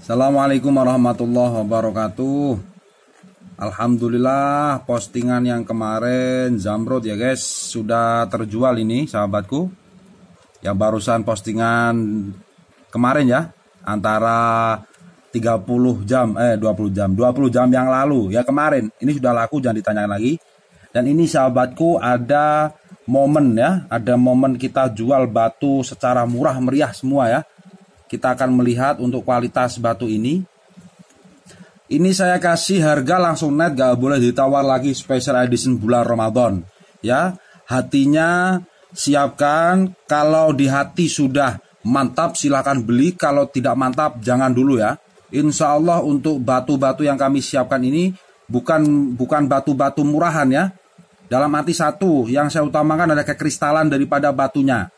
Assalamualaikum warahmatullahi wabarakatuh Alhamdulillah postingan yang kemarin Zamrud ya guys Sudah terjual ini sahabatku Yang barusan postingan kemarin ya Antara 30 jam eh 20 jam 20 jam yang lalu ya kemarin Ini sudah laku jangan ditanyakan lagi Dan ini sahabatku ada momen ya Ada momen kita jual batu secara murah meriah semua ya kita akan melihat untuk kualitas batu ini. Ini saya kasih harga langsung net gak boleh ditawar lagi special edition bulan Ramadan. Ya, hatinya siapkan kalau di hati sudah mantap silahkan beli kalau tidak mantap jangan dulu ya Insya Allah untuk batu-batu yang kami siapkan ini bukan bukan batu-batu murahan ya dalam arti satu yang saya utamakan ada kekristalan daripada batunya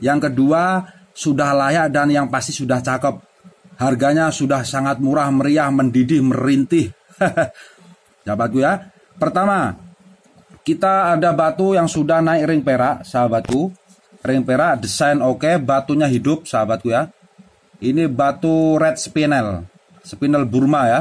yang kedua sudah layak dan yang pasti sudah cakep. Harganya sudah sangat murah, meriah, mendidih, merintih. sahabatku ya. Pertama, kita ada batu yang sudah naik ring perak, sahabatku. Ring perak, desain oke, okay, batunya hidup, sahabatku ya. Ini batu red spinel, spinel Burma ya.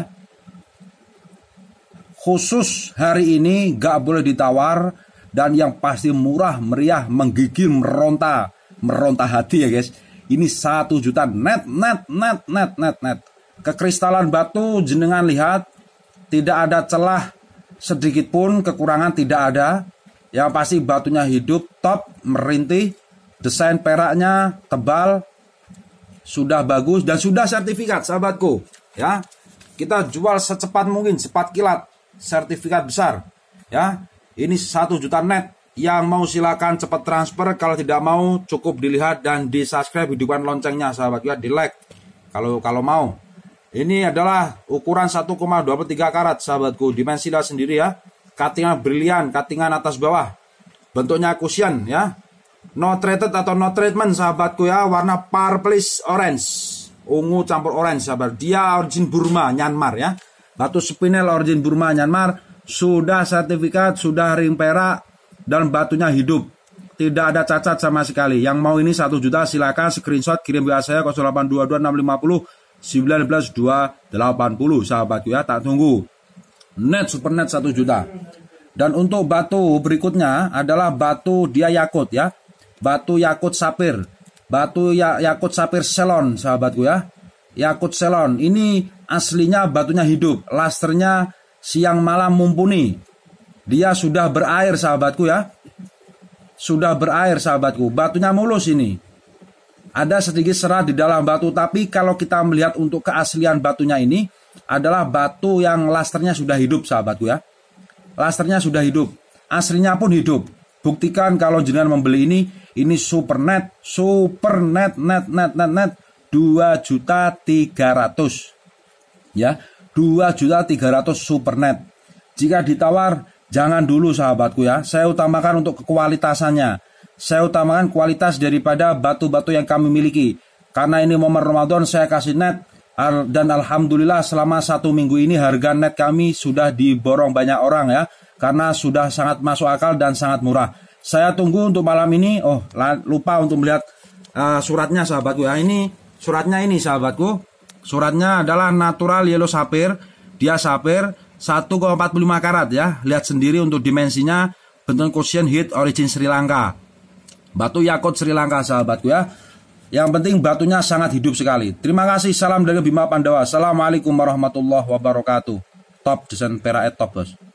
Khusus hari ini gak boleh ditawar dan yang pasti murah, meriah, menggigil, meronta meronta hati ya guys. Ini satu juta net net net net net net. Kekristalan batu jenengan lihat tidak ada celah sedikit pun kekurangan tidak ada. Yang pasti batunya hidup top merintih, desain peraknya tebal, sudah bagus dan sudah sertifikat sahabatku ya. Kita jual secepat mungkin, cepat kilat, sertifikat besar ya. Ini satu juta net yang mau silakan cepat transfer, kalau tidak mau cukup dilihat dan di subscribe hidupkan loncengnya sahabat ya, di like kalau kalau mau. Ini adalah ukuran 1,23 karat sahabatku, dimensi sendiri ya. Cuttingan brilian, cuttingan atas bawah. Bentuknya cushion ya. No treated atau no treatment sahabatku ya, warna purple orange. Ungu campur orange sahabat. Dia origin Burma, Myanmar ya. Batu spinel origin Burma, Myanmar sudah sertifikat, sudah ring perak, dan batunya hidup. Tidak ada cacat sama sekali. Yang mau ini 1 juta silakan screenshot kirim ke saya 08222650 19280 sahabatku ya tak tunggu. Net super net 1 juta. Dan untuk batu berikutnya adalah batu dia yakut ya. Batu yakut sapir. Batu ya, yakut sapir selon sahabatku ya. Yakut selon ini aslinya batunya hidup, lasternya siang malam mumpuni. Dia sudah berair sahabatku ya. Sudah berair sahabatku. Batunya mulus ini. Ada sedikit serat di dalam batu. Tapi kalau kita melihat untuk keaslian batunya ini. Adalah batu yang lasternya sudah hidup sahabatku ya. Lasternya sudah hidup. Aslinya pun hidup. Buktikan kalau jenengan membeli ini. Ini super net. Super net net net net net. 2 juta 300 ya 2 juta 300 net. jika ditawar Jangan dulu sahabatku ya, saya utamakan untuk kekualitasannya. Saya utamakan kualitas daripada batu-batu yang kami miliki. Karena ini momen Ramadan saya kasih net dan alhamdulillah selama satu minggu ini harga net kami sudah diborong banyak orang ya karena sudah sangat masuk akal dan sangat murah. Saya tunggu untuk malam ini. Oh lupa untuk melihat uh, suratnya sahabatku ya ini suratnya ini sahabatku. Suratnya adalah natural yellow sapphire. Dia sapphire 1,45 karat ya. Lihat sendiri untuk dimensinya benton cushion heat origin Sri Lanka. Batu Yakut Sri Lanka sahabatku ya. Yang penting batunya sangat hidup sekali. Terima kasih. Salam dari Bima Pandawa. Assalamualaikum warahmatullahi wabarakatuh. Top desain perak top bos.